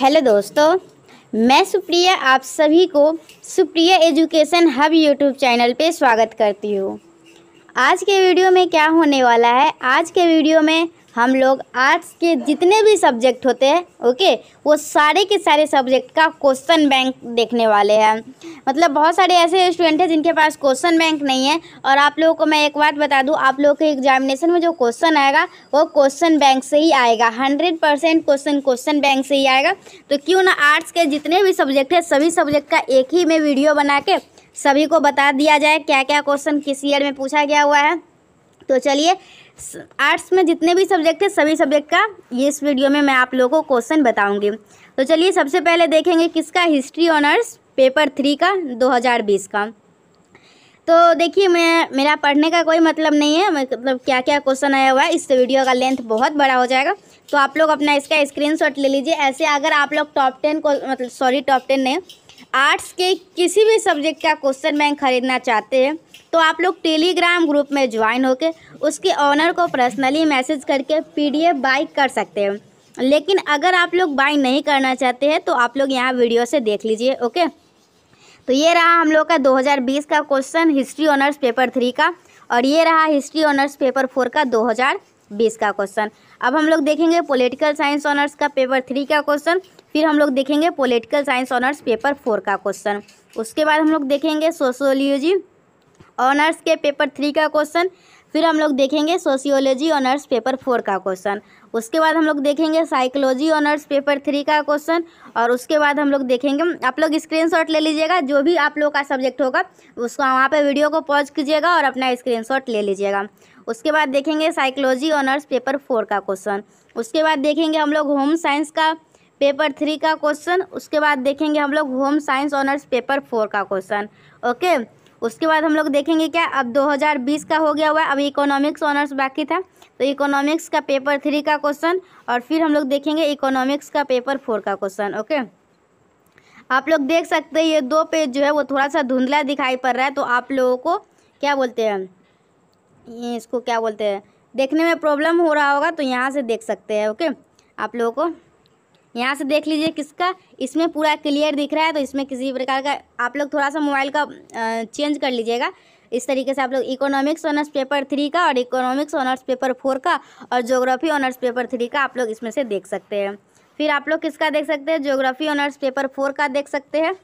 hello दोस्तों मैं सुप्रिया आप सभी को Supriya education hub YouTube channel पे स्वागत करती हूँ आज के वीडियो में क्या होने वाला है आज के वीडियो में हम लोग आर्ट्स के जितने भी सब्जेक्ट होते हैं ओके वो सारे के सारे सब्जेक्ट का क्वेश्चन बैंक देखने वाले हैं मतलब बहुत सारे ऐसे स्टूडेंट हैं जिनके पास क्वेश्चन बैंक नहीं है और आप लोगों को मैं एक बात बता दूं आप लोगों के एग्जामिनेशन में जो क्वेश्चन आएगा वो क्वेश्चन बैंक से ही आएगा hundred percent question question bank से ही आएगा तो क्यों ना आर्ट्स के जितने भी सब्जेक्ट है सभी सब्जेक्ट का एक ही में वीडियो बना के सभी को बता दिया जाए क्या क्या क्वेश्चन किस ईयर में पूछा गया हुआ है तो चलिए आर्ट्स में जितने भी सब्जेक्ट थे सभी सब्जेक्ट का ये इस वीडियो में मैं आप लोगों को क्वेश्चन बताऊंगी तो चलिए सबसे पहले देखेंगे किसका हिस्ट्री ऑनर्स पेपर थ्री का 2020 का तो देखिए मैं मेरा पढ़ने का कोई मतलब नहीं है मतलब क्या क्या क्वेश्चन आया हुआ है इस वीडियो का लेंथ बहुत बड़ा हो जाएगा तो आप लोग अपना इसका स्क्रीन ले लीजिए ऐसे अगर आप लोग टॉप टेन को मतलब सॉरी टॉप टेन नहीं आर्ट्स के किसी भी सब्जेक्ट का क्वेश्चन बैंक खरीदना चाहते हैं तो आप लोग टेलीग्राम ग्रुप में ज्वाइन होकर उसके ऑनर को पर्सनली मैसेज करके पीडीएफ बाई कर सकते हैं लेकिन अगर आप लोग बाई नहीं करना चाहते हैं तो आप लोग यहाँ वीडियो से देख लीजिए ओके तो ये रहा हम लोग का 2020 का question history honours paper three का और ये रहा हिस्ट्री ऑनर्स पेपर फोर का बीस का क्वेश्चन अब हम लोग देखेंगे पॉलिटिकल साइंस ऑनर्स का पेपर थ्री का क्वेश्चन फिर हम लोग देखेंगे political science honours paper four का क्वेश्चन उसके बाद हम लोग देखेंगे सोशोलॉजी ऑनर्स के पेपर थ्री का क्वेश्चन फिर हम लोग देखेंगे सोशियोलॉजी ऑनर्स पेपर फोर का क्वेश्चन उसके बाद हम लोग देखेंगे साइकोलॉजी ऑनर्स पेपर थ्री का क्वेश्चन और उसके बाद हम लोग देखेंगे आप लोग स्क्रीनशॉट ले लीजिएगा जो भी आप लोग का सब्जेक्ट होगा उसको वहाँ पे वीडियो को पॉज कीजिएगा और अपना स्क्रीनशॉट ले लीजिएगा उसके बाद देखेंगे साइकोलॉजी ऑनर्स पेपर फोर का क्वेश्चन उसके बाद देखेंगे हम लोग होम साइंस का पेपर थ्री का क्वेश्चन उसके बाद देखेंगे हम लोग home science honours paper four का क्वेश्चन ओके उसके बाद हम लोग देखेंगे क्या अब 2020 का हो गया हुआ है अब इकोनॉमिक्स ऑनर्स बाकी था तो इकोनॉमिक्स का पेपर थ्री का क्वेश्चन और फिर हम लोग देखेंगे इकोनॉमिक्स का पेपर फोर का क्वेश्चन ओके आप लोग देख सकते हैं ये दो पेज जो है वो थोड़ा सा धुंधला दिखाई पड़ रहा है तो आप लोगों को क्या बोलते हैं इसको क्या बोलते हैं देखने में प्रॉब्लम हो रहा होगा तो यहाँ से देख सकते हैं ओके आप लोगों को यहाँ से देख लीजिए किसका इसमें पूरा क्लियर दिख रहा है तो इसमें किसी प्रकार का आप लोग थोड़ा सा मोबाइल का चेंज कर लीजिएगा इस तरीके से आप लोग इकोनॉमिक्स ऑनर्स पेपर थ्री का और इकोनॉमिक्स ऑनर्स पेपर फोर का और जोग्राफी ऑनर्स पेपर थ्री का आप लोग इसमें से देख सकते हैं फिर आप लोग किसका देख सकते हैं जोग्राफी ऑनर्स पेपर फोर का देख सकते हैं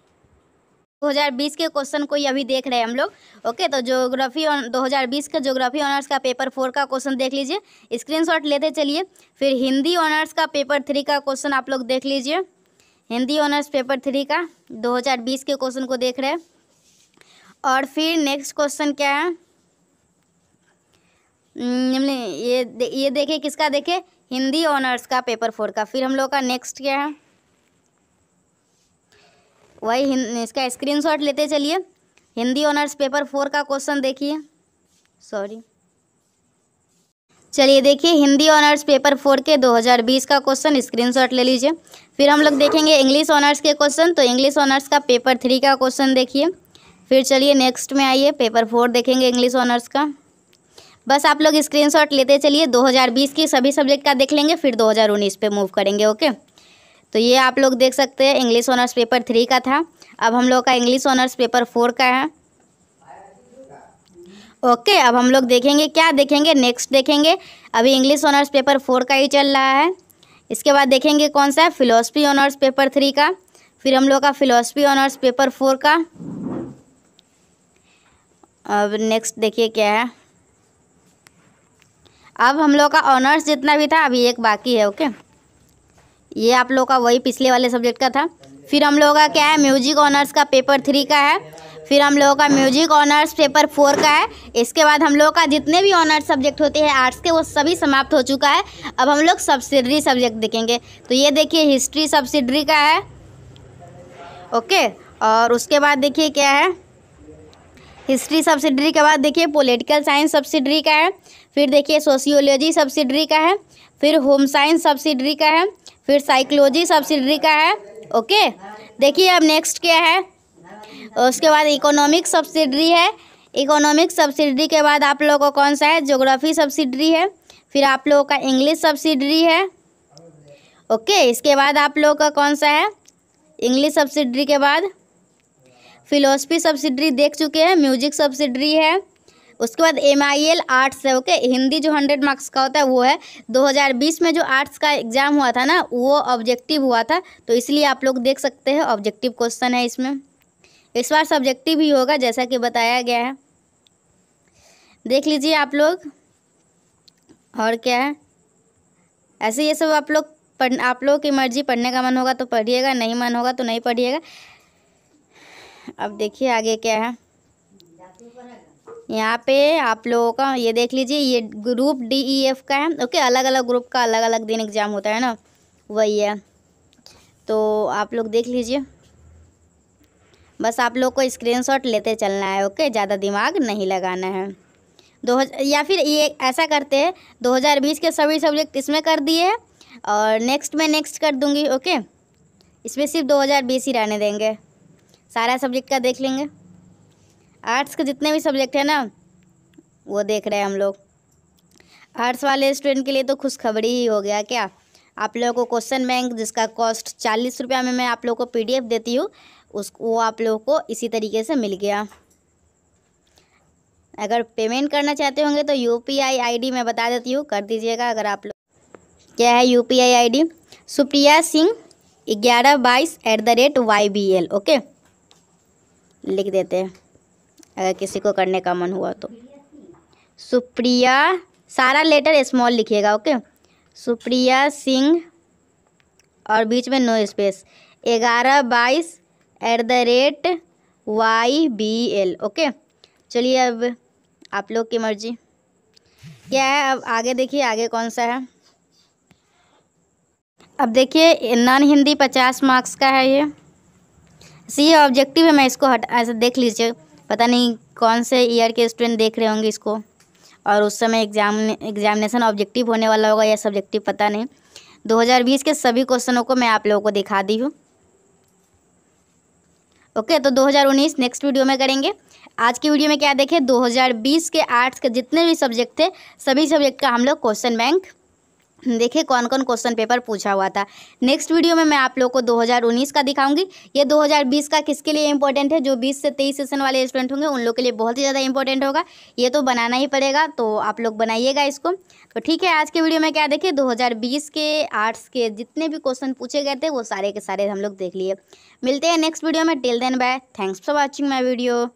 2020 के क्वेश्चन को ये अभी देख रहे हैं हम लोग ओके तो ज्योग्राफी दो हज़ार बीस का ज्योग्राफी ऑनर्स का पेपर फोर का क्वेश्चन देख लीजिए स्क्रीनशॉट लेते चलिए फिर हिंदी ऑनर्स का पेपर थ्री का क्वेश्चन आप लोग देख लीजिए हिंदी ऑनर्स पेपर थ्री का 2020 के क्वेश्चन को देख रहे हैं और फिर नेक्स्ट क्वेश्चन क्या है हम्म, ये ये देखे किसका देखे हिंदी ऑनर्स का पेपर फोर का फिर हम लोग का नेक्स्ट क्या है वही इसका स्क्रीनशॉट लेते चलिए हिंदी ऑनर्स पेपर फोर का क्वेश्चन देखिए सॉरी चलिए देखिए हिंदी ऑनर्स पेपर फोर के 2020 का क्वेश्चन स्क्रीनशॉट ले लीजिए फिर हम लोग देखेंगे इंग्लिश ऑनर्स के क्वेश्चन तो इंग्लिश ऑनर्स का पेपर थ्री का क्वेश्चन देखिए फिर चलिए नेक्स्ट में आइए पेपर फोर देखेंगे इंग्लिश ऑनर्स का बस आप लोग स्क्रीनशॉट लेते चलिए 2020 के सभी सब्जेक्ट का देख लेंगे फिर 2019 पे मूव करेंगे ओके तो ये आप लोग देख सकते हैं इंग्लिश ऑनर्स पेपर थ्री का था अब हम लोग का इंग्लिश ऑनर्स पेपर फोर का है ओके अब हम लोग देखेंगे क्या देखेंगे नेक्स्ट देखेंगे अभी इंग्लिश ऑनर्स पेपर फोर का ही चल रहा है इसके बाद देखेंगे कौन सा है फिलोसफी ऑनर्स पेपर थ्री का फिर हम लोग का फिलोसफी ऑनर्स पेपर फोर का अब नेक्स्ट देखिए क्या है अब हम लोग का ऑनर्स जितना भी था अभी एक बाकी है ओके ये आप लोगों का वही पिछले वाले सब्जेक्ट का था फिर हम लोगों का क्या है म्यूजिक ऑनर्स का पेपर थ्री का है फिर हम लोगों का म्यूजिक ऑनर्स पेपर फोर का है इसके बाद हम लोगों का जितने भी ऑनर्स सब्जेक्ट होते हैं आर्ट्स के वो सभी समाप्त हो चुका है अब हम लोग सब्सिडरी सब्जेक्ट देखेंगे तो ये देखिए हिस्ट्री सब्सिडरी का है ओके और उसके बाद देखिए क्या है हिस्ट्री सब्सिडरी के बाद देखिए पॉलिटिकल साइंस सब्सिडरी का है फिर देखिए सोशियोलॉजी सब्सिडरी का है फिर होम साइंस सब्सिडरी का है फिर साइकोलॉजी सब्सिडरी का है ओके देखिए अब नेक्स्ट क्या है उसके बाद इकोनॉमिक सब्सिडरी है इकोनॉमिक सब्सिडरी के बाद आप लोगों को कौन सा है जोग्राफी सब्सिडरी है फिर आप लोगों का इंग्लिश सब्सिडरी है ओके इसके बाद आप लोगों का कौन सा है इंग्लिश सब्सिडरी के बाद फिलोसफी सब्सिडरी देख चुके हैं म्यूजिक सब्सिडरी है उसके बाद एम आई एल आर्ट्स है ओके हिंदी जो हंड्रेड मार्क्स का होता है वो है 2020 में जो आर्ट्स का एग्ज़ाम हुआ था ना वो ऑब्जेक्टिव हुआ था तो इसलिए आप लोग देख सकते हैं ऑब्जेक्टिव क्वेश्चन है इसमें इस बार सब्जेक्टिव ही होगा जैसा कि बताया गया है देख लीजिए आप लोग और क्या है ऐसे ये सब आप लोग पढ़ आप लोगों की मर्जी पढ़ने का मन होगा तो पढ़िएगा नहीं मन होगा तो नहीं पढ़िएगा अब देखिए आगे क्या है यहाँ पे आप लोगों का ये देख लीजिए ये ग्रुप डी ई एफ का है ओके अलग अलग ग्रुप का अलग अलग दिन एग्ज़ाम होता है ना वही है तो आप लोग देख लीजिए बस आप लोग को स्क्रीनशॉट लेते चलना है ओके ज़्यादा दिमाग नहीं लगाना है दो या फिर ये ऐसा करते हैं दो हज़ार बीस के सभी सब्जेक्ट इसमें कर दिए और नेक्स्ट में नेक्स्ट कर दूँगी ओके इसमें सिर्फ दो हज़ार बीस ही रहने देंगे सारा सब्जेक्ट का देख लेंगे आर्ट्स के जितने भी सब्जेक्ट है ना वो देख रहे हैं हम लोग आर्ट्स वाले स्टूडेंट के लिए तो खुशखबरी ही हो गया क्या आप लोगों को क्वेश्चन बैंक जिसका कॉस्ट चालीस रुपया में मैं आप लोगों को पीडीएफ देती हूँ उस वो आप लोगों को इसी तरीके से मिल गया अगर पेमेंट करना चाहते होंगे तो U P I I D मैं बता देती हूँ कर दीजिएगा अगर आप लोग क्या है U P I I D Supriya Singh ग्यारह बाईस at the rate Y B L okay लिख देते हैं अगर किसी को करने का मन हुआ तो सुप्रिया सारा लेटर स्मॉल लिखिएगा ओके सुप्रिया सिंह और बीच में नो स्पेस ग्यारह बाईस at the rate Y B L okay चलिए अब आप लोग की मर्जी क्या है अब आगे देखिए आगे कौन सा है अब देखिए नॉन हिंदी पचास मार्क्स का है ये सी ऑब्जेक्टिव है मैं इसको हट ऐसे देख लीजिए पता नहीं कौन से ईयर के स्टूडेंट देख रहे होंगे इसको और उस समय एग्जाम एग्जामिनेशन ऑब्जेक्टिव होने वाला होगा या सब्जेक्टिव पता नहीं 2020 के सभी क्वेश्चनों को मैं आप लोगों को दिखा दी हूँ ओके तो 2019 नेक्स्ट वीडियो में करेंगे आज की वीडियो में क्या देखें 2020 के आर्ट्स के जितने भी सब्जेक्ट थे सभी सब्जेक्ट का हम लोग क्वेश्चन बैंक देखिए कौन कौन क्वेश्चन पेपर पूछा हुआ था नेक्स्ट वीडियो में मैं आप लोगों को 2019 का दिखाऊंगी ये 2020 का किसके लिए इंपॉर्टेंट है जो 20 से 23 सेशन वाले स्टूडेंट होंगे उन लोग के लिए बहुत ही ज़्यादा इंपॉर्टेंट होगा ये तो बनाना ही पड़ेगा तो आप लोग बनाइएगा इसको तो ठीक है आज के वीडियो में क्या देखिए दो के आर्ट्स के जितने भी क्वेश्चन पूछे गए थे वो सारे के सारे हम लोग देख लिए मिलते हैं नेक्स्ट वीडियो में till then bye thanks for watching my video